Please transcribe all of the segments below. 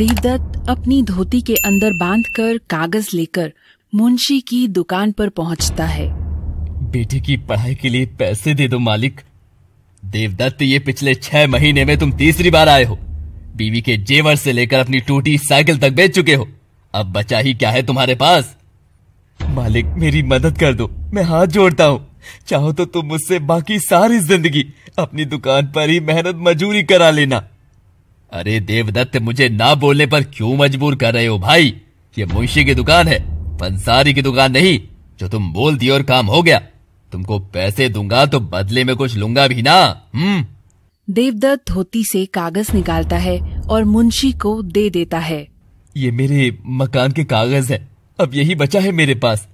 देवदत्त अपनी धोती के अंदर बांधकर कागज लेकर मुंशी की दुकान पर पहुंचता है बेटे की पढ़ाई के लिए पैसे दे दो मालिक देवदत्त ये पिछले छह महीने में तुम तीसरी बार आए हो बीवी के जेवर से लेकर अपनी टूटी साइकिल तक बेच चुके हो अब बचा ही क्या है तुम्हारे पास मालिक मेरी मदद कर दो मैं हाथ जोड़ता हूँ चाहो तो तुम मुझसे बाकी सारी जिंदगी अपनी दुकान पर ही मेहनत मजूरी करा लेना अरे देवदत्त मुझे ना बोलने पर क्यों मजबूर कर रहे हो भाई ये मुंशी की दुकान है पंसारी की दुकान नहीं जो तुम बोल दिए और काम हो गया तुमको पैसे दूंगा तो बदले में कुछ लूंगा भी ना हम्म देवदत्त धोती से कागज निकालता है और मुंशी को दे देता है ये मेरे मकान के कागज है अब यही बचा है मेरे पास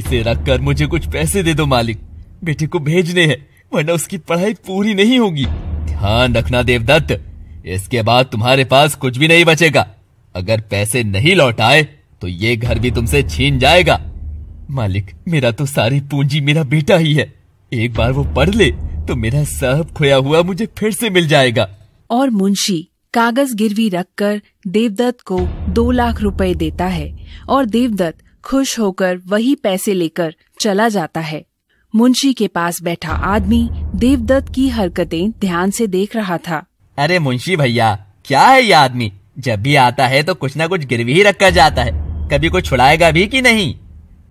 इसे रख कर मुझे कुछ पैसे दे दो मालिक बेटे को भेजने हैं वरना उसकी पढ़ाई पूरी नहीं होगी ध्यान रखना देवदत्त इसके बाद तुम्हारे पास कुछ भी नहीं बचेगा अगर पैसे नहीं लौटाए तो ये घर भी तुमसे छीन जाएगा मालिक मेरा तो सारी पूंजी मेरा बेटा ही है एक बार वो पढ़ ले तो मेरा सब खोया हुआ मुझे फिर से मिल जाएगा और मुंशी कागज गिरवी रखकर देवदत्त को दो लाख रुपए देता है और देवदत्त खुश होकर वही पैसे लेकर चला जाता है मुंशी के पास बैठा आदमी देवदत्त की हरकतें ध्यान से देख रहा था अरे मुंशी भैया क्या है ये आदमी जब भी आता है तो कुछ ना कुछ गिरवी ही रखा जाता है कभी कुछ छुड़ाएगा भी कि नहीं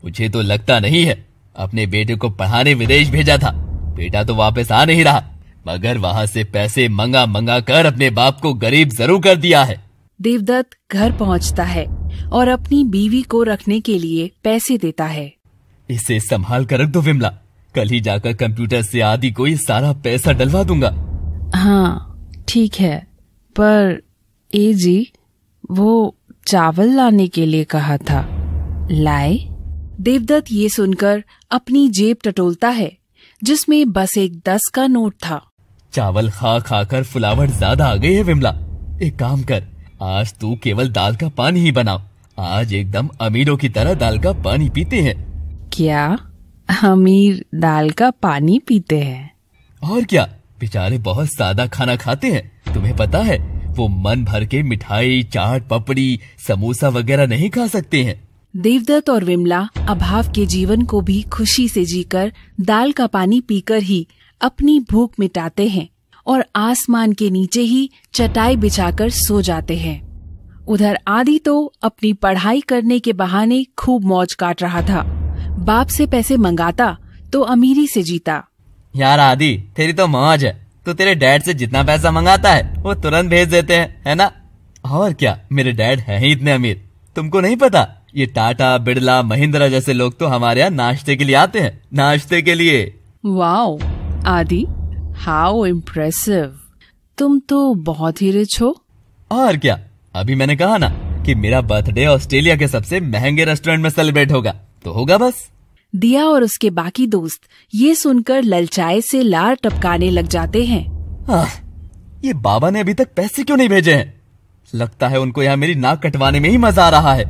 मुझे तो लगता नहीं है अपने बेटे को पढ़ाने विदेश भेजा था बेटा तो वापस आ नहीं रहा मगर वहाँ से पैसे मंगा मंगा कर अपने बाप को गरीब जरूर कर दिया है देवदत्त घर पहुँचता है और अपनी बीवी को रखने के लिए पैसे देता है इसे संभाल कर रख दो विमला कल ही जाकर कंप्यूटर से आदि को ये सारा पैसा डलवा दूंगा हाँ ठीक है पर ए जी वो चावल लाने के लिए कहा था लाए देवदत्त ये सुनकर अपनी जेब टटोलता है जिसमें बस एक दस का नोट था चावल खा खा कर फुलावट ज्यादा आ गई है विमला एक काम कर आज तू केवल दाल का पानी ही बनाओ आज एकदम अमीरों की तरह दाल का पानी पीते हैं क्या अमीर दाल का पानी पीते हैं और क्या बेचारे बहुत सादा खाना खाते हैं तुम्हें पता है वो मन भर के मिठाई चाट पपड़ी समोसा वगैरह नहीं खा सकते हैं देवदत्त और विमला अभाव के जीवन को भी खुशी से जीकर दाल का पानी पीकर ही अपनी भूख मिटाते हैं और आसमान के नीचे ही चटाई बिछाकर सो जाते हैं उधर आदि तो अपनी पढ़ाई करने के बहाने खूब मौज काट रहा था बाप से पैसे मंगाता तो अमीरी से जीता यार आदि तेरी तो मौज है तू तेरे डैड से जितना पैसा मंगाता है वो तुरंत भेज देते हैं है ना और क्या मेरे डैड है ही इतने अमीर तुमको नहीं पता ये टाटा बिड़ला महिंद्रा जैसे लोग तो हमारे यहाँ नाश्ते के लिए आते हैं नाश्ते के लिए वाओ आदि हाउ इम्प्रेसिव तुम तो बहुत ही रिच हो और क्या अभी मैंने कहा ना कि मेरा बर्थडे ऑस्ट्रेलिया के सबसे महंगे रेस्टोरेंट में सेलिब्रेट होगा तो होगा बस दिया और उसके बाकी दोस्त ये सुनकर ललचाए से लार टपकाने लग जाते हैं आ, ये बाबा ने अभी तक पैसे क्यों नहीं भेजे हैं लगता है उनको यहाँ मेरी नाक कटवाने में ही मजा आ रहा है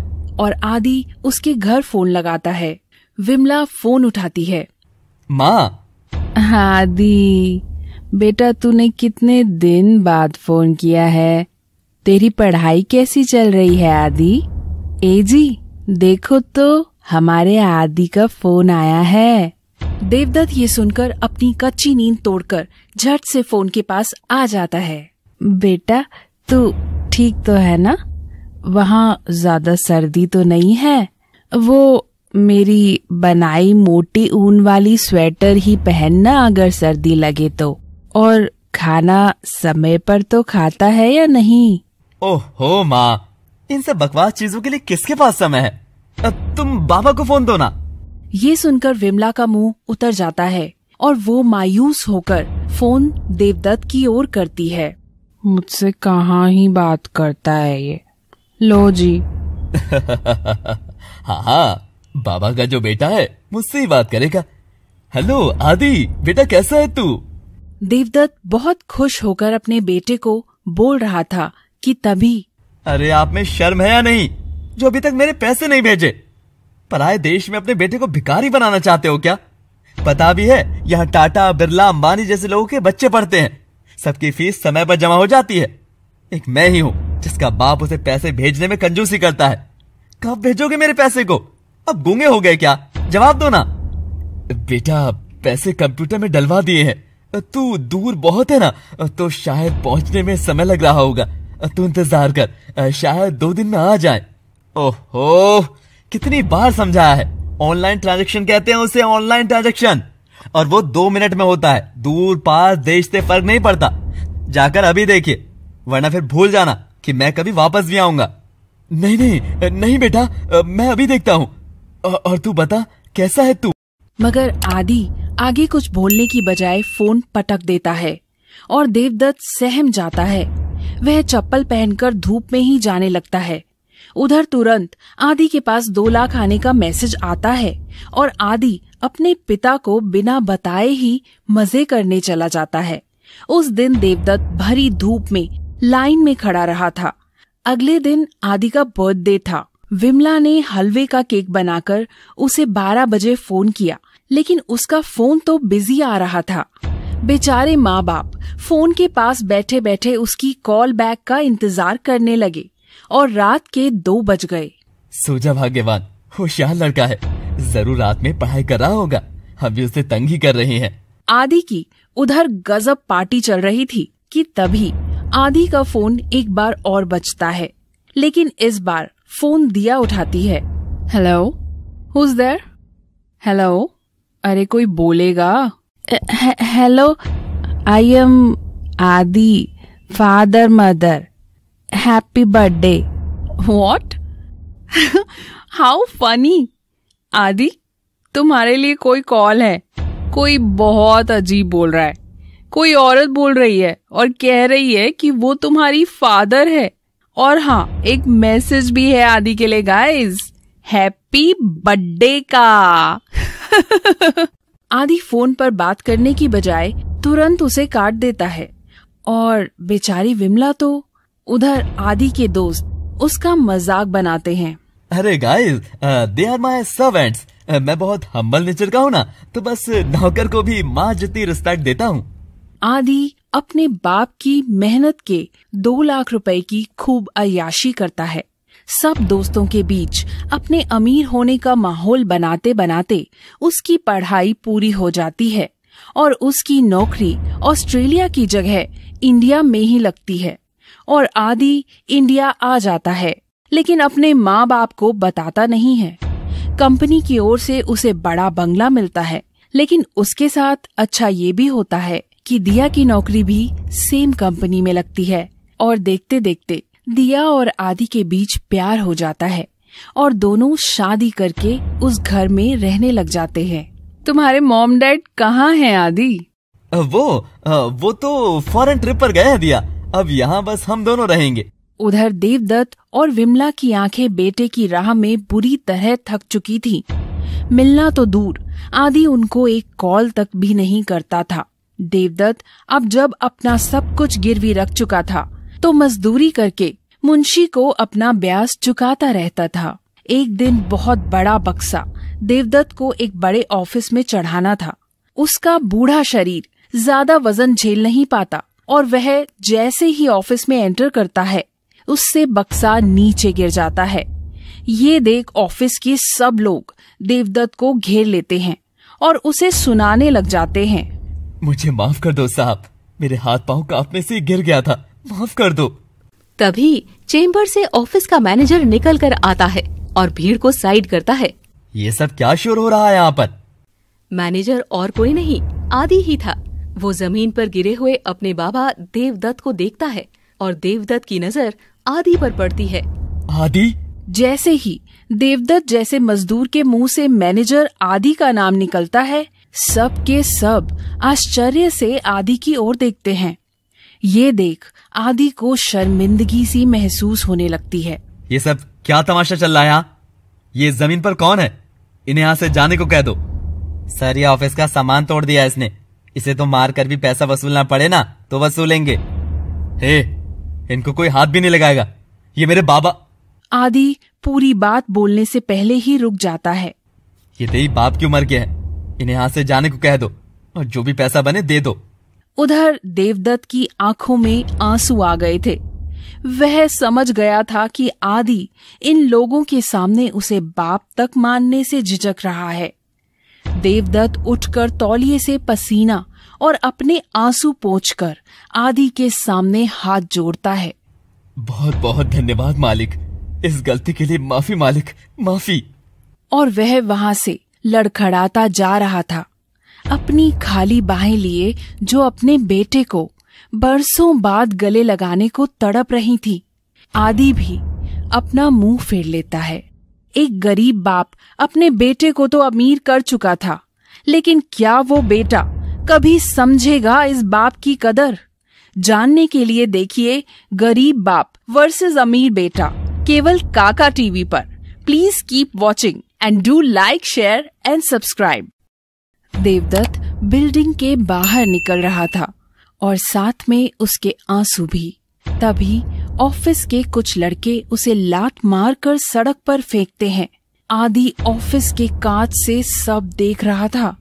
और आदि उसके घर फोन लगाता है विमला फोन उठाती है माँ आदि बेटा तूने कितने दिन बाद फोन किया है तेरी पढ़ाई कैसी चल रही है आदि ए जी देखो तो हमारे आदि का फोन आया है देवदत्त ये सुनकर अपनी कच्ची नींद तोड़कर झट से फोन के पास आ जाता है बेटा तू ठीक तो है ना वहाँ ज्यादा सर्दी तो नहीं है वो मेरी बनाई मोटी ऊन वाली स्वेटर ही पहनना अगर सर्दी लगे तो और खाना समय पर तो खाता है या नहीं ओहो माँ इन सब बकवास चीजों के लिए किसके पास समय है तुम बाबा को फोन दो ना ये सुनकर विमला का मुंह उतर जाता है और वो मायूस होकर फोन देवदत्त की ओर करती है मुझसे कहाँ ही बात करता है ये लो जी हाँ हाँ बाबा का जो बेटा है मुझसे ही बात करेगा हेलो आदि बेटा कैसा है तू देवदत्त बहुत खुश होकर अपने बेटे को बोल रहा था कि तभी अरे आप में शर्म है या नहीं जो अभी तक मेरे पैसे नहीं भेजे पर आए देश में अपने बेटे को भिकारी बनाना चाहते हो क्या पता भी है यहाँ टाटा बिरला अंबानी जैसे लोगों के बच्चे पढ़ते हैं सबकी फीस समय पर जमा हो जाती है एक मैं ही हूँ जिसका बाप उसे पैसे भेजने में कंजूसी करता है कब भेजोगे मेरे पैसे को अब गूंगे हो गए क्या जवाब दो ना बेटा पैसे कंप्यूटर में डलवा दिए हैं तू दूर बहुत है ना तो शायद पहुंचने में समय लग रहा होगा तू इंतजार कर शायद दो दिन में आ जाए ओहो कितनी बार समझाया है ऑनलाइन ट्रांजेक्शन कहते हैं उसे ऑनलाइन ट्रांजेक्शन और वो दो मिनट में होता है दूर पास देश से फर्क नहीं पड़ता जाकर अभी देखिए वरना फिर भूल जाना कि मैं कभी वापस भी आऊंगा नहीं नहीं नहीं बेटा मैं अभी देखता हूँ और तू बता कैसा है तू मगर आदि आगे कुछ बोलने की बजाय फोन पटक देता है और देवदत्त सहम जाता है वह चप्पल पहनकर धूप में ही जाने लगता है उधर तुरंत आदि के पास दो लाख आने का मैसेज आता है और आदि अपने पिता को बिना बताए ही मजे करने चला जाता है उस दिन देवदत्त भरी धूप में लाइन में खड़ा रहा था अगले दिन आदि का बर्थडे था विमला ने हलवे का केक बनाकर उसे 12 बजे फोन किया लेकिन उसका फोन तो बिजी आ रहा था बेचारे माँ बाप फोन के पास बैठे बैठे उसकी कॉल बैक का इंतजार करने लगे और रात के दो बज गए सूजा भाग्यवान होशियार लड़का है जरूर रात में पढ़ाई कर रहा होगा हम भी उसे तंग ही कर रहे हैं आदि की उधर गजब पार्टी चल रही थी कि तभी आदि का फोन एक बार और बजता है लेकिन इस बार फोन दिया उठाती है हेलो हुज देयर हेलो अरे कोई बोलेगा hello I am Adi father mother happy birthday what how funny Adi तुम्हारे लिए कोई कॉल है कोई बहुत अजीब बोल रहा है कोई औरत बोल रही है और कह रही है कि वो तुम्हारी फादर है और हाँ एक मैसेज भी है आदि के लिए गाइस हैप्पी बर्थडे का आदि फोन पर बात करने की बजाय तुरंत उसे काट देता है और बेचारी विमला तो उधर आदि के दोस्त उसका मजाक बनाते हैं अरे guys they are my servants मैं बहुत हम्बल नेचर का हूँ ना तो बस नौकर को भी माँ जितनी रिस्पेक्ट देता हूँ आदि अपने बाप की मेहनत के दो लाख रुपए की खूब अयाशी करता है सब दोस्तों के बीच अपने अमीर होने का माहौल बनाते बनाते उसकी पढ़ाई पूरी हो जाती है और उसकी नौकरी ऑस्ट्रेलिया की जगह इंडिया में ही लगती है और आदि इंडिया आ जाता है लेकिन अपने माँ बाप को बताता नहीं है कंपनी की ओर से उसे बड़ा बंगला मिलता है लेकिन उसके साथ अच्छा ये भी होता है कि दिया की नौकरी भी सेम कंपनी में लगती है और देखते देखते दिया और आदि के बीच प्यार हो जाता है और दोनों शादी करके उस घर में रहने लग जाते हैं तुम्हारे मॉम डैड कहाँ हैं आदि वो वो तो फॉरेन ट्रिप पर गए हैं दिया अब यहाँ बस हम दोनों रहेंगे उधर देवदत्त और विमला की आंखें बेटे की राह में बुरी तरह थक चुकी थी मिलना तो दूर आदि उनको एक कॉल तक भी नहीं करता था देवदत्त अब जब अपना सब कुछ गिरवी रख चुका था तो मजदूरी करके मुंशी को अपना ब्याज चुकाता रहता था एक दिन बहुत बड़ा बक्सा देवदत्त को एक बड़े ऑफिस में चढ़ाना था उसका बूढ़ा शरीर ज्यादा वजन झेल नहीं पाता और वह जैसे ही ऑफिस में एंटर करता है उससे बक्सा नीचे गिर जाता है ये देख ऑफिस के सब लोग देवदत्त को घेर लेते हैं और उसे सुनाने लग जाते हैं मुझे माफ कर दो साहब मेरे हाथ पांव कांपने से गिर गया था माफ कर दो तभी चेम्बर से ऑफिस का मैनेजर निकल कर आता है और भीड़ को साइड करता है ये सब क्या शोर हो रहा है यहाँ पर मैनेजर और कोई नहीं आदि ही था वो जमीन पर गिरे हुए अपने बाबा देवदत्त को देखता है और देवदत्त की नजर आदि पर पड़ती है आदि जैसे ही देवदत्त जैसे मजदूर के मुंह से मैनेजर आदि का नाम निकलता है सब के सब आश्चर्य से आदि की ओर देखते हैं ये देख आदि को शर्मिंदगी सी महसूस होने लगती है ये सब क्या तमाशा चल रहा है यहाँ ये जमीन पर कौन है इन्हें यहाँ से जाने को कह दो सर ये ऑफिस का सामान तोड़ दिया इसने इसे तो मार कर भी पैसा वसूलना पड़े ना तो वसूलेंगे हे इनको कोई हाथ भी नहीं लगाएगा ये मेरे बाबा आदि पूरी बात बोलने से पहले ही रुक जाता है ये तेरी बाप की उम्र के है इन्हें यहाँ से जाने को कह दो और जो भी पैसा बने दे दो उधर देवदत्त की आंखों में आंसू आ गए थे वह समझ गया था कि आदि इन लोगों के सामने उसे बाप तक मानने से झिझक रहा है देवदत्त उठकर तौलिए से पसीना और अपने आंसू पोंछकर आदि के सामने हाथ जोड़ता है बहुत बहुत धन्यवाद मालिक इस गलती के लिए माफी मालिक माफी और वह वहाँ से लड़खड़ाता जा रहा था अपनी खाली बाहें लिए जो अपने बेटे को बरसों बाद गले लगाने को तड़प रही थी आदि भी अपना मुंह फेर लेता है एक गरीब बाप अपने बेटे को तो अमीर कर चुका था लेकिन क्या वो बेटा कभी समझेगा इस बाप की कदर जानने के लिए देखिए गरीब बाप वर्सेस अमीर बेटा केवल काका टीवी पर please keep watching and do like share and subscribe Devdutt building के बाहर निकल रहा था और साथ में उसके आंसू भी तभी ऑफिस के कुछ लड़के उसे लात मार कर सड़क पर फेंकते हैं आदि ऑफिस के कांच से सब देख रहा था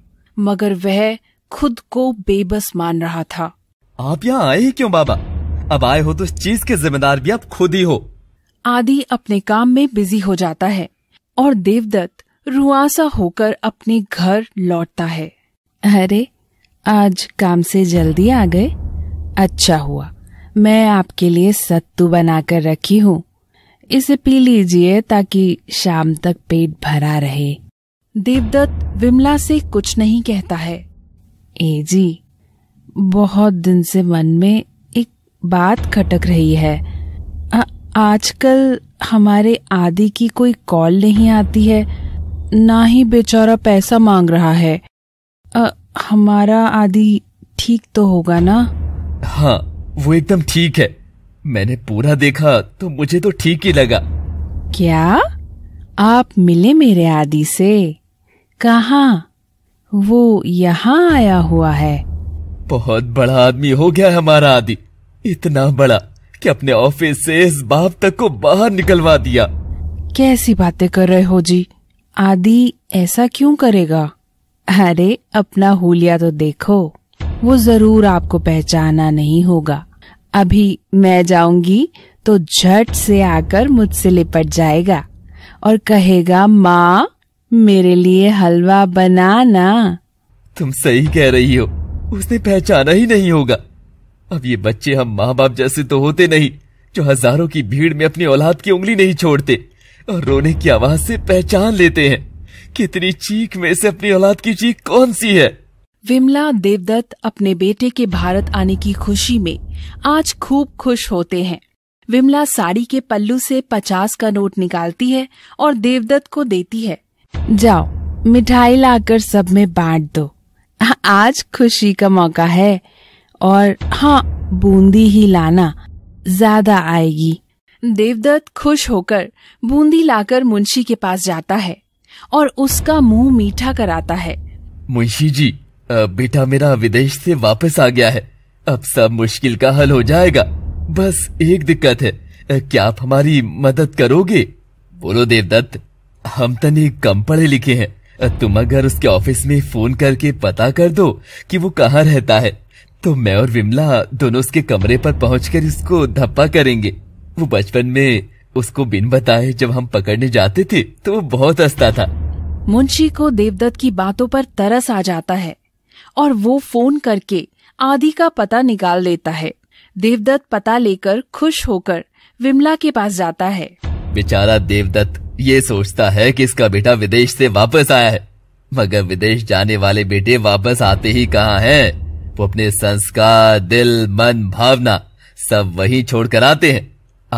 मगर वह खुद को बेबस मान रहा था आप यहाँ आए ही क्यों बाबा अब आए हो तो इस चीज के जिम्मेदार भी आप खुद ही हो आदि अपने काम में बिजी हो जाता है और देवदत्त रुआसा होकर अपने घर लौटता है अरे आज काम से जल्दी आ गए अच्छा हुआ मैं आपके लिए सत्तू बनाकर रखी हूँ इसे पी लीजिए ताकि शाम तक पेट भरा रहे देवदत्त विमला से कुछ नहीं कहता है ए जी बहुत दिन से मन में एक बात खटक रही है आजकल हमारे आदि की कोई कॉल नहीं आती है ना ही बेचारा पैसा मांग रहा है आ, हमारा आदि ठीक तो होगा ना हाँ वो एकदम ठीक है मैंने पूरा देखा तो मुझे तो ठीक ही लगा क्या आप मिले मेरे आदि से कहा वो यहाँ आया हुआ है बहुत बड़ा आदमी हो गया हमारा आदि इतना बड़ा कि अपने ऑफिस से इस बाप तक को बाहर निकलवा दिया कैसी बातें कर रहे हो जी आदि ऐसा क्यों करेगा अरे अपना हुलिया तो देखो वो जरूर आपको पहचाना नहीं होगा अभी मैं जाऊंगी तो झट से आकर मुझसे लिपट जाएगा और कहेगा माँ मेरे लिए हलवा बनाना तुम सही कह रही हो उसने पहचाना ही नहीं होगा अब ये बच्चे हम माँ बाप जैसे तो होते नहीं जो हजारों की भीड़ में अपनी औलाद की उंगली नहीं छोड़ते और रोने की आवाज से पहचान लेते हैं कितनी चीख में से अपनी औलाद की चीख कौन सी है विमला देवदत्त अपने बेटे के भारत आने की खुशी में आज खूब खुश होते हैं विमला साड़ी के पल्लू से पचास का नोट निकालती है और देवदत्त को देती है जाओ मिठाई लाकर सब में बांट दो आज खुशी का मौका है और हाँ बूंदी ही लाना ज्यादा आएगी देवदत्त खुश होकर बूंदी लाकर मुंशी के पास जाता है और उसका मुंह मीठा कराता है मुंशी जी अब बेटा मेरा विदेश से वापस आ गया है अब सब मुश्किल का हल हो जाएगा बस एक दिक्कत है क्या आप हमारी मदद करोगे बोलो देवदत्त हम तने कम पढ़े लिखे हैं तुम अगर उसके ऑफिस में फोन करके पता कर दो कि वो कहाँ रहता है तो मैं और विमला दोनों उसके कमरे पर पहुँच उसको धप्पा करेंगे वो बचपन में उसको बिन बताए जब हम पकड़ने जाते थे तो वो बहुत हंसता था मुंशी को देवदत्त की बातों पर तरस आ जाता है और वो फोन करके आदि का पता निकाल लेता है देवदत्त पता लेकर खुश होकर विमला के पास जाता है बेचारा देवदत्त ये सोचता है कि इसका बेटा विदेश से वापस आया है मगर विदेश जाने वाले बेटे वापस आते ही कहाँ हैं? वो अपने संस्कार दिल मन भावना सब वही छोड़ कर आते हैं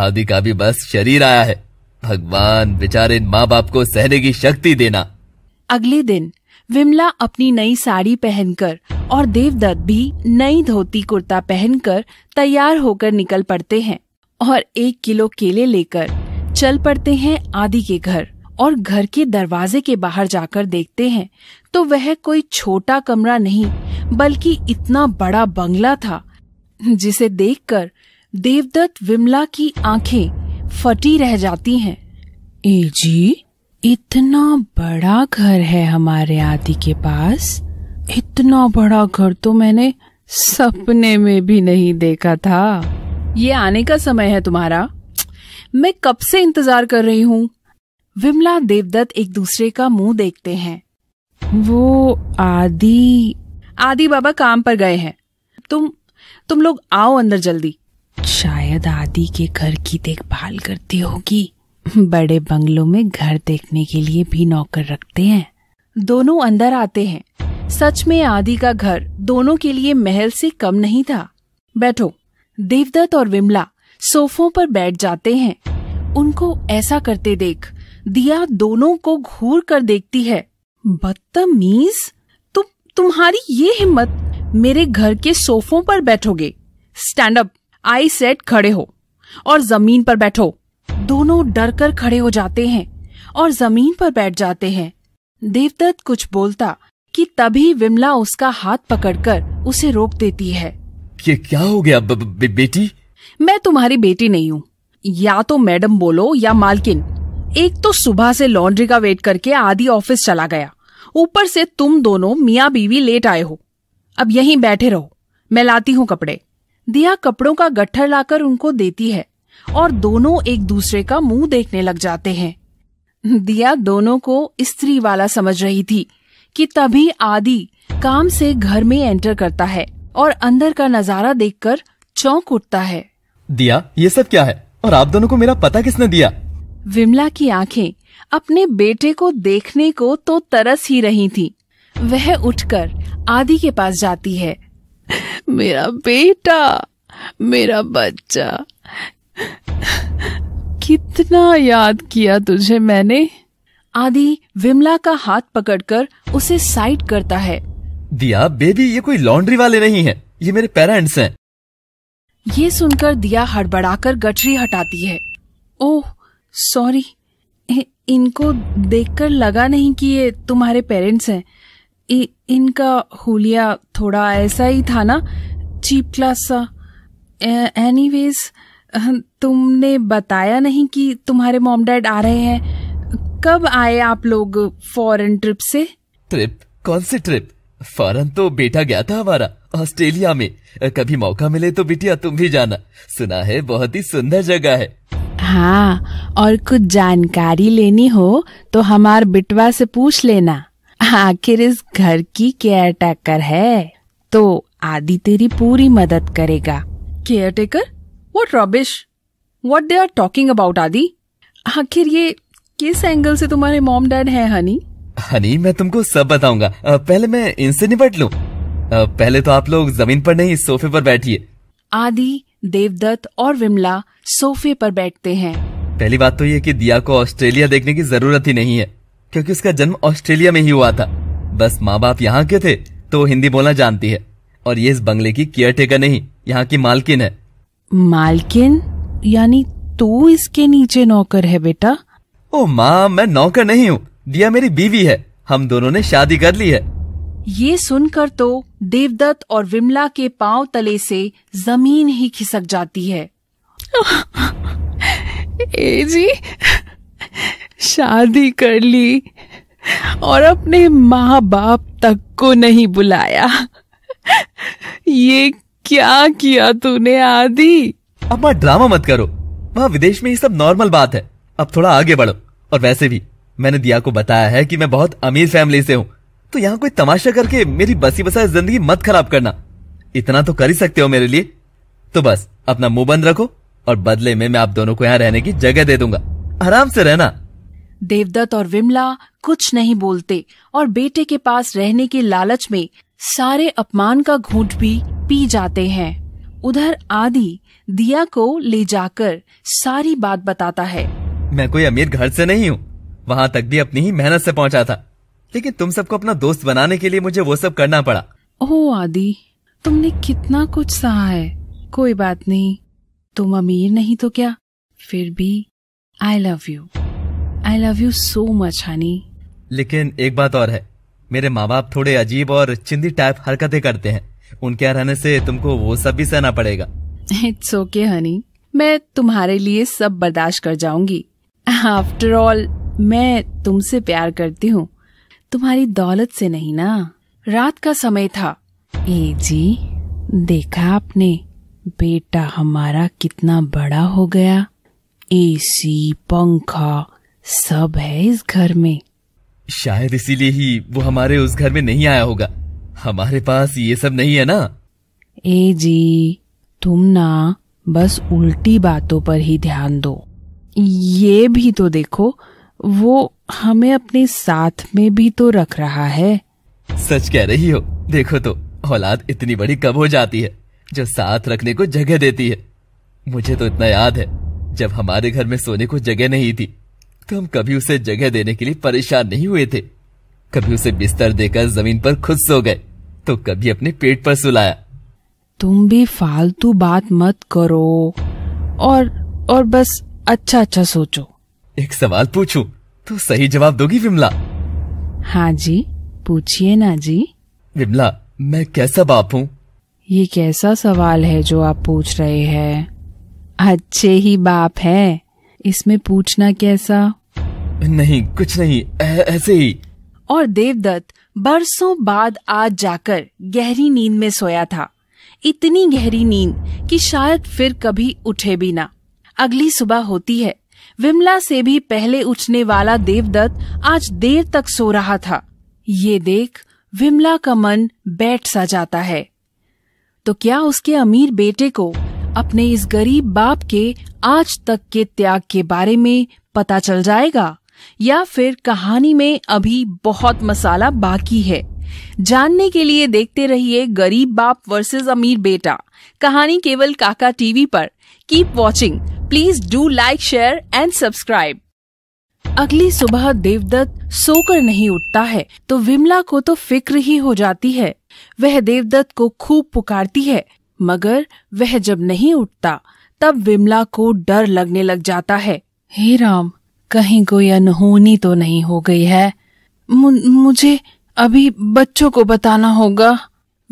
आदि का भी बस शरीर आया है भगवान बेचारे माँ बाप को सहने की शक्ति देना अगले दिन विमला अपनी नई साड़ी पहनकर और देवदत्त भी नई धोती कुर्ता पहनकर तैयार होकर निकल पड़ते हैं और एक किलो केले लेकर चल पड़ते हैं आदि के घर और घर के दरवाजे के बाहर जाकर देखते हैं तो वह कोई छोटा कमरा नहीं बल्कि इतना बड़ा बंगला था जिसे देखकर देवदत्त विमला की आंखें फटी रह जाती हैं। ए जी इतना बड़ा घर है हमारे आदि के पास इतना बड़ा घर तो मैंने सपने में भी नहीं देखा था ये आने का समय है तुम्हारा मैं कब से इंतजार कर रही हूँ विमला देवदत्त एक दूसरे का मुंह देखते हैं वो आदि आदि बाबा काम पर गए हैं तुम तुम लोग आओ अंदर जल्दी शायद आदि के घर की देखभाल करती होगी बड़े बंगलों में घर देखने के लिए भी नौकर रखते हैं दोनों अंदर आते हैं सच में आदि का घर दोनों के लिए महल से कम नहीं था बैठो देवदत्त और विमला सोफों पर बैठ जाते हैं उनको ऐसा करते देख दिया दोनों को घूर कर देखती है बदतमीज तुम तुम्हारी ये हिम्मत मेरे घर के सोफों पर बैठोगे स्टैंड अप आई सेट खड़े हो और जमीन पर बैठो दोनों डरकर खड़े हो जाते हैं और जमीन पर बैठ जाते हैं देवदत्त कुछ बोलता कि तभी विमला उसका हाथ पकड़कर उसे रोक देती है क्या क्या हो गया ब, ब, बेटी मैं तुम्हारी बेटी नहीं हूँ या तो मैडम बोलो या मालकिन एक तो सुबह से लॉन्ड्री का वेट करके आधी ऑफिस चला गया ऊपर से तुम दोनों मियाँ बीवी लेट आए हो अब यहीं बैठे रहो मैं लाती हूँ कपड़े दिया कपड़ों का गट्ठर लाकर उनको देती है और दोनों एक दूसरे का मुंह देखने लग जाते हैं दिया दोनों को स्त्री वाला समझ रही थी कि तभी आदि काम से घर में एंटर करता है और अंदर का नजारा देखकर चौंक उठता है दिया ये सब क्या है और आप दोनों को मेरा पता किसने दिया विमला की आंखें अपने बेटे को देखने को तो तरस ही रही थी वह उठकर आदि के पास जाती है मेरा बेटा मेरा बच्चा कितना याद किया तुझे मैंने आदि विमला का हाथ पकड़कर उसे साइड करता है दिया बेबी ये कोई लॉन्ड्री वाले नहीं है ये मेरे पेरेंट्स हैं। ये सुनकर दिया हड़बड़ाकर गठरी हटाती है ओह सॉरी इनको देखकर लगा नहीं कि ये तुम्हारे पेरेंट्स हैं इ, इनका हुलिया थोड़ा ऐसा ही था ना चीप क्लास सा एनीवेज तुमने बताया नहीं कि तुम्हारे मॉम डैड आ रहे हैं कब आए आप लोग फॉरेन ट्रिप से ट्रिप कौन सी ट्रिप फॉरन तो बेटा गया था हमारा ऑस्ट्रेलिया में कभी मौका मिले तो बिटिया तुम भी जाना सुना है बहुत ही सुंदर जगह है हाँ और कुछ जानकारी लेनी हो तो हमार बिटवा से पूछ लेना आखिर इस घर की केयर टेकर है तो आदि तेरी पूरी मदद करेगा caretaker what rubbish what they are talking about Adi आखिर ये किस एंगल से तुम्हारे मॉम डैड हैं हनी हनी मैं तुमको सब बताऊंगा पहले मैं इनसे निपट लूं पहले तो आप लोग जमीन पर नहीं सोफे पर बैठिए आदि देवदत्त और विमला सोफे पर बैठते हैं पहली बात तो ये कि दिया को ऑस्ट्रेलिया देखने की जरूरत ही नहीं है क्योंकि उसका जन्म ऑस्ट्रेलिया में ही हुआ था बस माँ बाप यहाँ के थे तो हिंदी बोलना जानती है और ये इस बंगले की केयर टेकर नहीं यहाँ की मालकिन है मालकिन यानी तू इसके नीचे नौकर है बेटा ओ माँ मैं नौकर नहीं हूँ दिया मेरी बीवी है हम दोनों ने शादी कर ली है ये सुनकर तो देवदत्त और विमला के पांव तले से जमीन ही खिसक जाती है ए जी शादी कर ली और अपने माँ बाप तक को नहीं बुलाया ये क्या किया तूने आदि अब मैं ड्रामा मत करो वहाँ विदेश में ये सब नॉर्मल बात है अब थोड़ा आगे बढ़ो और वैसे भी मैंने दिया को बताया है कि मैं बहुत अमीर फैमिली से हूँ तो यहाँ कोई तमाशा करके मेरी बसी बसाई जिंदगी मत खराब करना इतना तो कर ही सकते हो मेरे लिए तो बस अपना मुंह बंद रखो और बदले में मैं आप दोनों को यहाँ रहने की जगह दे दूंगा आराम से रहना देवदत्त और विमला कुछ नहीं बोलते और बेटे के पास रहने के लालच में सारे अपमान का घूट भी पी जाते हैं उधर आदि दिया को ले जाकर सारी बात बताता है मैं कोई अमीर घर से नहीं हूँ वहाँ तक भी अपनी ही मेहनत से पहुँचा था लेकिन तुम सबको अपना दोस्त बनाने के लिए मुझे वो सब करना पड़ा ओ आदि तुमने कितना कुछ सहा है कोई बात नहीं तुम अमीर नहीं तो क्या फिर भी I love you I love you so much honey लेकिन एक बात और है मेरे माँ बाप थोड़े अजीब और चिंदी टाइप हरकतें करते हैं उनके यहाँ रहने से तुमको वो सब भी सहना पड़ेगा इट्स ओके हनी मैं तुम्हारे लिए सब बर्दाश्त कर जाऊंगी आफ्टर ऑल मैं तुमसे प्यार करती हूँ तुम्हारी दौलत से नहीं ना रात का समय था ए जी देखा आपने बेटा हमारा कितना बड़ा हो गया एसी पंखा सब है इस घर में शायद इसीलिए ही वो हमारे उस घर में नहीं आया होगा हमारे पास ये सब नहीं है ना ए जी तुम ना बस उल्टी बातों पर ही ध्यान दो ये भी तो देखो वो हमें अपने साथ में भी तो रख रहा है सच कह रही हो देखो तो औलाद इतनी बड़ी कब हो जाती है जो साथ रखने को जगह देती है मुझे तो इतना याद है जब हमारे घर में सोने को जगह नहीं थी तो हम कभी उसे जगह देने के लिए परेशान नहीं हुए थे कभी उसे बिस्तर देकर जमीन पर खुद सो गए तो कभी अपने पेट पर सुलाया तुम भी फालतू बात मत करो और और बस अच्छा अच्छा सोचो एक सवाल पूछू तो सही जवाब दोगी विमला हाँ जी पूछिए ना जी विमला मैं कैसा बाप हूँ ये कैसा सवाल है जो आप पूछ रहे हैं अच्छे ही बाप है इसमें पूछना कैसा नहीं कुछ नहीं ऐसे ही और देवदत्त बरसों बाद आज जाकर गहरी नींद में सोया था इतनी गहरी नींद कि शायद फिर कभी उठे भी ना अगली सुबह होती है विमला से भी पहले उठने वाला देवदत्त आज देर तक सो रहा था ये देख विमला का मन बैठ सा जाता है तो क्या उसके अमीर बेटे को अपने इस गरीब बाप के आज तक के त्याग के बारे में पता चल जाएगा या फिर कहानी में अभी बहुत मसाला बाकी है जानने के लिए देखते रहिए गरीब बाप वर्सेस अमीर बेटा कहानी केवल काका टीवी पर keep watching please do like share and subscribe अगली सुबह देवदत्त सोकर नहीं उठता है तो विमला को तो फिक्र ही हो जाती है वह देवदत्त को खूब पुकारती है मगर वह जब नहीं उठता तब विमला को डर लगने लग जाता है हे राम कहीं कोई अनहोनी तो नहीं हो गई है मु, मुझे अभी बच्चों को बताना होगा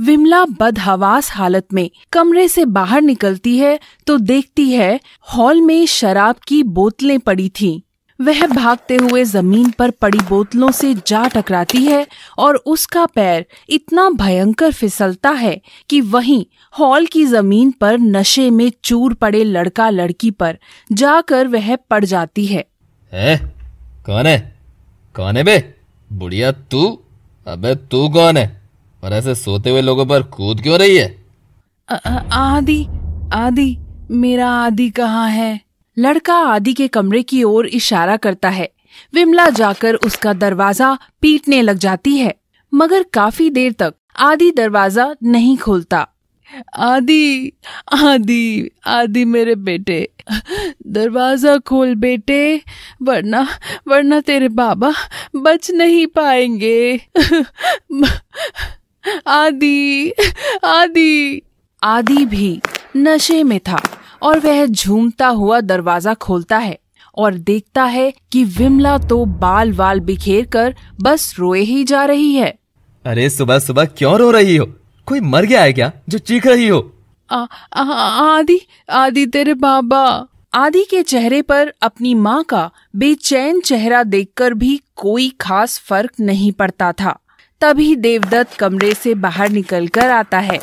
विमला बदहवास हालत में कमरे से बाहर निकलती है तो देखती है हॉल में शराब की बोतलें पड़ी थीं। वह भागते हुए जमीन पर पड़ी बोतलों से जा टकराती है और उसका पैर इतना भयंकर फिसलता है कि वहीं हॉल की जमीन पर नशे में चूर पड़े लड़का लड़की पर जाकर वह पड़ जाती है है कौन है कौन है बे बुढ़िया तू अबे तू कौन है और ऐसे सोते हुए लोगों पर कूद क्यों रही है आदि आदि मेरा आदि कहाँ है लड़का आदि के कमरे की ओर इशारा करता है विमला जाकर उसका दरवाजा पीटने लग जाती है मगर काफी देर तक आदि दरवाजा नहीं खोलता आदि आदि आदि मेरे बेटे दरवाज़ा खोल बेटे वरना वरना तेरे बाबा बच नहीं पाएंगे आदि आदि आदि भी नशे में था और वह झूमता हुआ दरवाज़ा खोलता है और देखता है कि विमला तो बाल वाल बिखेर कर बस रोए ही जा रही है अरे सुबह सुबह क्यों रो रही हो कोई मर गया है क्या जो चीख रही हो आदि आदि तेरे बाबा आदि के चेहरे पर अपनी माँ का बेचैन चेहरा देखकर भी कोई खास फर्क नहीं पड़ता था तभी देवदत्त कमरे से बाहर निकलकर आता है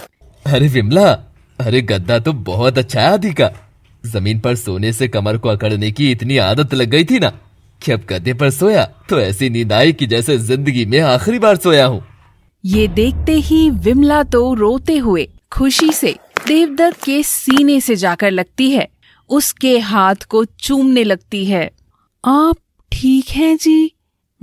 अरे विमला अरे गद्दा तो बहुत अच्छा है आदि का जमीन पर सोने से कमर को अकड़ने की इतनी आदत लग गई थी ना कि अब गद्दे पर सोया तो ऐसी नींद आई कि जैसे जिंदगी में आखिरी बार सोया हूँ ये देखते ही विमला तो रोते हुए खुशी से देवदत्त के सीने से जाकर लगती है उसके हाथ को चूमने लगती है आप ठीक हैं जी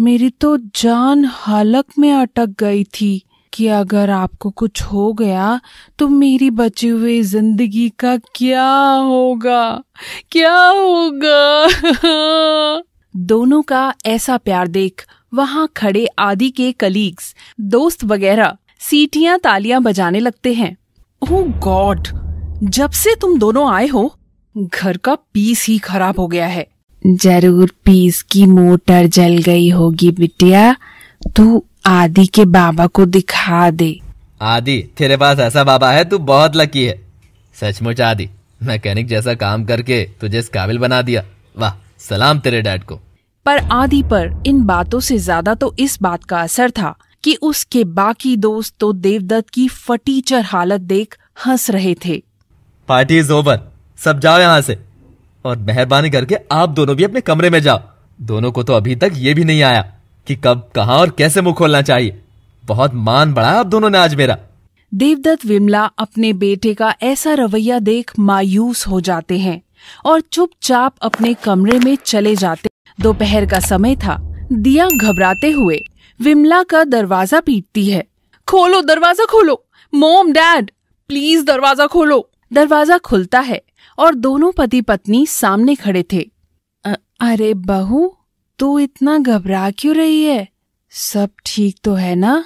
मेरी तो जान हालक में अटक गई थी कि अगर आपको कुछ हो गया तो मेरी बची हुई जिंदगी का क्या होगा क्या होगा दोनों का ऐसा प्यार देख वहां खड़े आदि के कलीग्स दोस्त वगैरह सीटियां तालियां बजाने लगते हैं ओह गॉड जब से तुम दोनों आए हो घर का पीस ही खराब हो गया है जरूर पीस की मोटर जल गई होगी बिटिया तू आदि के बाबा को दिखा दे आदि तेरे पास ऐसा बाबा है तू बहुत लकी है सचमुच आदि मैकेनिक जैसा काम करके तुझे इस काबिल बना दिया वाह सलाम तेरे डैड को पर आदि पर इन बातों से ज्यादा तो इस बात का असर था कि उसके बाकी दोस्त तो देवदत्त की फटीचर हालत देख हंस रहे थे पार्टी इज ओवर सब जाओ यहाँ से और मेहरबानी करके आप दोनों भी अपने कमरे में जाओ दोनों को तो अभी तक ये भी नहीं आया कि कब कहाँ और कैसे मुंह खोलना चाहिए बहुत मान बढ़ाया आप दोनों ने आज मेरा देवदत्त विमला अपने बेटे का ऐसा रवैया देख मायूस हो जाते हैं और चुपचाप अपने कमरे में चले जाते दोपहर का समय था दिया घबराते हुए विमला का दरवाजा पीटती है खोलो दरवाजा खोलो मोम डैड प्लीज दरवाजा खोलो दरवाजा खुलता है और दोनों पति पत्नी सामने खड़े थे अ, अरे बहू तू इतना घबरा क्यों रही है सब ठीक तो है ना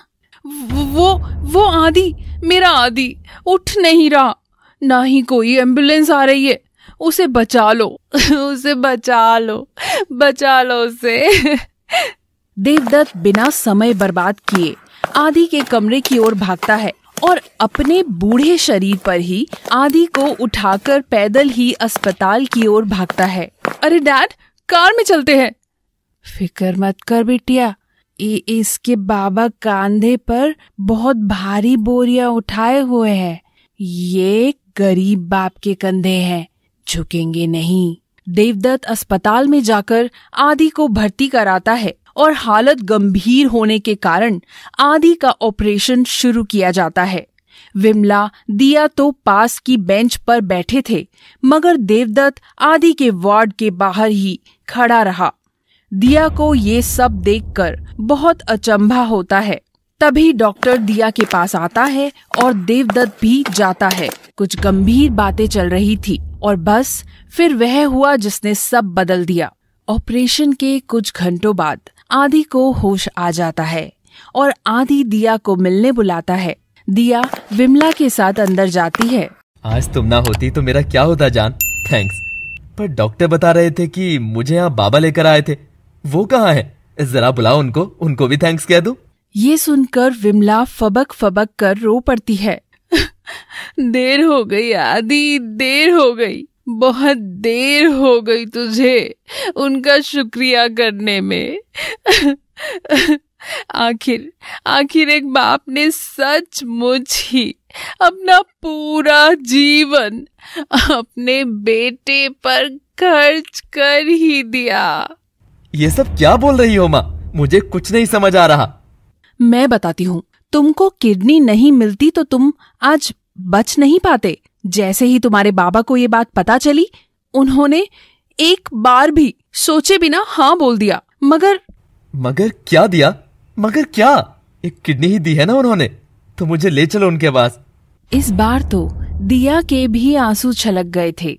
वो वो आदि मेरा आदि उठ नहीं रहा ना ही कोई एम्बुलेंस आ रही है उसे बचा लो उसे बचा लो बचा लो उसे देवदत्त बिना समय बर्बाद किए आदि के कमरे की ओर भागता है और अपने बूढ़े शरीर पर ही आदि को उठाकर पैदल ही अस्पताल की ओर भागता है अरे डैड कार में चलते हैं फिक्र मत कर बेटिया ए, इसके बाबा कांधे पर बहुत भारी बोरिया उठाए हुए हैं ये गरीब बाप के कंधे हैं झुकेंगे नहीं देवदत्त अस्पताल में जाकर आदि को भर्ती कराता है और हालत गंभीर होने के कारण आदि का ऑपरेशन शुरू किया जाता है विमला दिया तो पास की बेंच पर बैठे थे मगर देवदत्त आदि के वार्ड के बाहर ही खड़ा रहा दिया को ये सब देखकर बहुत अचंभा होता है तभी डॉक्टर दिया के पास आता है और देवदत्त भी जाता है कुछ गंभीर बातें चल रही थी और बस फिर वह हुआ जिसने सब बदल दिया ऑपरेशन के कुछ घंटों बाद आदि को होश आ जाता है और आदि दिया को मिलने बुलाता है दिया विमला के साथ अंदर जाती है आज तुम ना होती तो मेरा क्या होता जान थैंक्स पर डॉक्टर बता रहे थे कि मुझे यहाँ बाबा लेकर आए थे वो कहाँ है जरा बुलाओ उनको उनको भी थैंक्स कह दो ये सुनकर विमला फबक फबक कर रो पड़ती है देर हो गई आदि देर हो गई बहुत देर हो गई तुझे उनका शुक्रिया करने में आखिर आखिर एक बाप ने सच मुझ ही अपना पूरा जीवन अपने बेटे पर खर्च कर ही दिया ये सब क्या बोल रही हो माँ मुझे कुछ नहीं समझ आ रहा मैं बताती हूँ तुमको किडनी नहीं मिलती तो तुम आज बच नहीं पाते जैसे ही तुम्हारे बाबा को ये बात पता चली उन्होंने एक बार भी सोचे बिना हाँ बोल दिया मगर मगर क्या दिया मगर क्या एक किडनी ही दी है ना उन्होंने तो मुझे ले चलो उनके पास इस बार तो दिया के भी आंसू छलक गए थे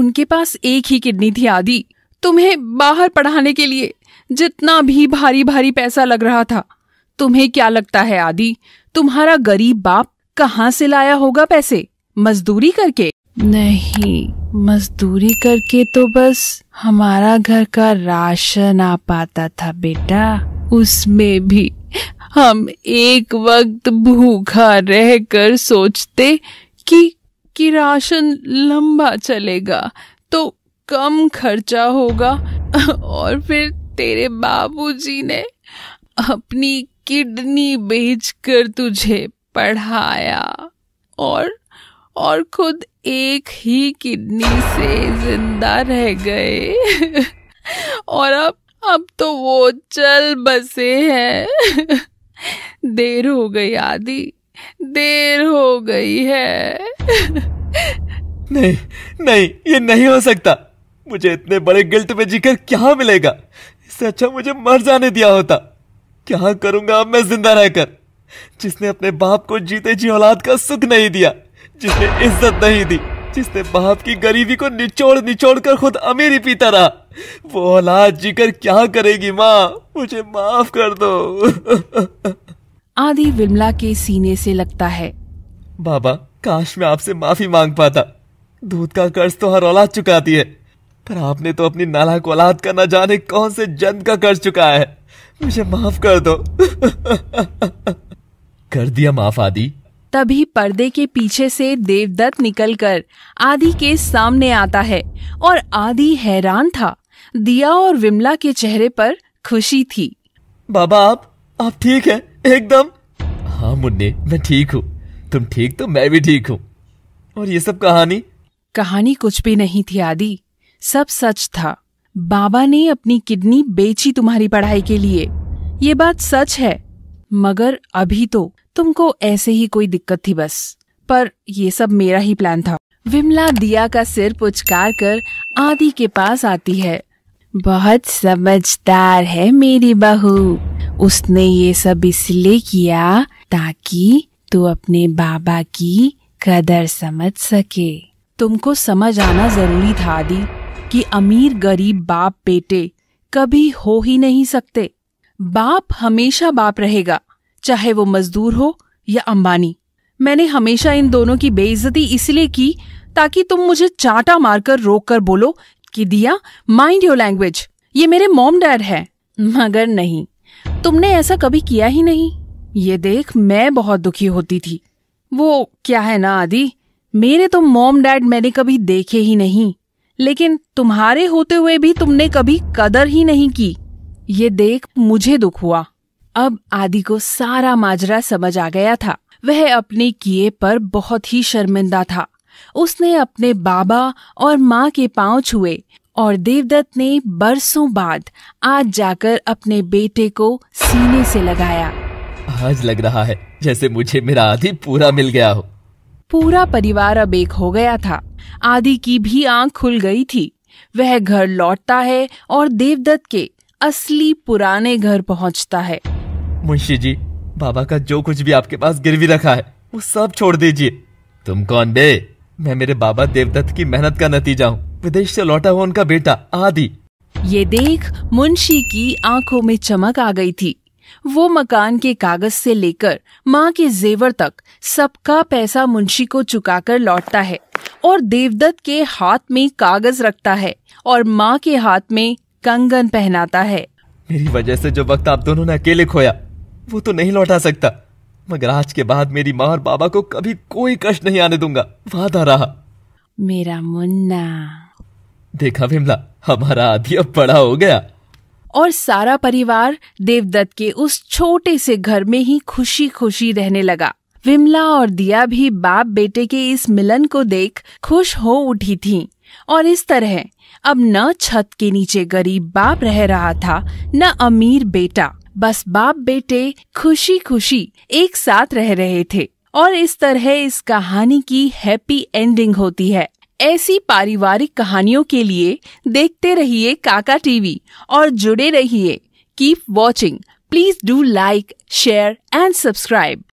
उनके पास एक ही किडनी थी आदि तुम्हें बाहर पढ़ाने के लिए जितना भी भारी भारी पैसा लग रहा था तुम्हें क्या लगता है आदि तुम्हारा गरीब बाप कहाँ से लाया होगा पैसे मजदूरी करके नहीं मजदूरी करके तो बस हमारा घर का राशन आ पाता था बेटा उसमें भी हम एक वक्त भूखा रहकर सोचते कि कि राशन लंबा चलेगा तो कम खर्चा होगा और फिर तेरे बाबूजी ने अपनी किडनी बेचकर तुझे पढ़ाया और और खुद एक ही किडनी से जिंदा रह गए और अब अब तो वो चल बसे हैं देर हो गई आदि देर हो गई है नहीं नहीं ये नहीं हो सकता मुझे इतने बड़े गिल्ट में जिक्र क्या मिलेगा इससे अच्छा मुझे मर जाने दिया होता क्या करूंगा अब मैं जिंदा रहकर जिसने अपने बाप को जीते जी औलाद का सुख नहीं दिया जिसने इज्जत नहीं दी जिसने बाप की गरीबी को निचोड़ निचोड़ कर खुद अमीरी पीता रहा वो औलाद जीकर क्या करेगी माँ मुझे माफ कर दो आदि विमला के सीने से लगता है बाबा काश मैं आपसे माफी मांग पाता दूध का कर्ज तो हर औलाद चुकाती है पर आपने तो अपनी को औलाद का न जाने कौन से जन्म का कर्ज चुकाया है मुझे माफ कर दो कर दिया माफ आदि तभी पर्दे के पीछे से देवदत्त निकलकर आदि के सामने आता है और आदि हैरान था दिया और विमला के चेहरे पर खुशी थी बाबा आप आप ठीक है एकदम हाँ मुन्ने मैं ठीक हूँ तुम ठीक तो मैं भी ठीक हूँ और ये सब कहानी कहानी कुछ भी नहीं थी आदि सब सच था बाबा ने अपनी किडनी बेची तुम्हारी पढ़ाई के लिए ये बात सच है मगर अभी तो तुमको ऐसे ही कोई दिक्कत थी बस पर ये सब मेरा ही प्लान था विमला दिया का सिर पुचकार कर आदि के पास आती है बहुत समझदार है मेरी बहू उसने ये सब इसलिए किया ताकि तू अपने बाबा की कदर समझ सके तुमको समझ आना जरूरी था आदि कि अमीर गरीब बाप बेटे कभी हो ही नहीं सकते बाप हमेशा बाप रहेगा चाहे वो मजदूर हो या अंबानी मैंने हमेशा इन दोनों की बेइज्जती इसलिए की ताकि तुम मुझे चाटा मारकर रोक कर बोलो कि दिया माइंड योर लैंग्वेज ये मेरे मॉम डैड है मगर नहीं तुमने ऐसा कभी किया ही नहीं ये देख मैं बहुत दुखी होती थी वो क्या है ना आदि मेरे तो मॉम डैड मैंने कभी देखे ही नहीं लेकिन तुम्हारे होते हुए भी तुमने कभी कदर ही नहीं की ये देख मुझे दुख हुआ अब आदि को सारा माजरा समझ आ गया था वह अपने किए पर बहुत ही शर्मिंदा था उसने अपने बाबा और माँ के पांव छुए और देवदत्त ने बरसों बाद आज जाकर अपने बेटे को सीने से लगाया आज लग रहा है जैसे मुझे मेरा आदि पूरा मिल गया हो पूरा परिवार अब एक हो गया था आदि की भी आंख खुल गई थी वह घर लौटता है और देवदत्त के असली पुराने घर पहुंचता है मुंशी जी बाबा का जो कुछ भी आपके पास गिरवी रखा है वो सब छोड़ दीजिए तुम कौन बे मैं मेरे बाबा देवदत्त की मेहनत का नतीजा हूँ विदेश से लौटा हुआ उनका बेटा आदि ये देख मुंशी की आंखों में चमक आ गई थी वो मकान के कागज से लेकर माँ के जेवर तक सबका पैसा मुंशी को चुकाकर लौटता है और देवदत्त के हाथ में कागज रखता है और माँ के हाथ में कंगन पहनाता है मेरी वजह से जो वक्त आप दोनों ने अकेले खोया वो तो नहीं लौटा सकता मगर आज के बाद मेरी माँ और बाबा को कभी कोई कष्ट नहीं आने दूंगा वादा रहा मेरा मुन्ना देखा विमला हमारा आदि अब बड़ा हो गया और सारा परिवार देवदत्त के उस छोटे से घर में ही खुशी खुशी रहने लगा विमला और दिया भी बाप बेटे के इस मिलन को देख खुश हो उठी थीं और इस तरह अब न छत के नीचे गरीब बाप रह रहा था न अमीर बेटा बस बाप बेटे खुशी खुशी एक साथ रह रहे थे और इस तरह इस कहानी की हैप्पी एंडिंग होती है ऐसी पारिवारिक कहानियों के लिए देखते रहिए काका टीवी और जुड़े रहिए keep watching please do like share and subscribe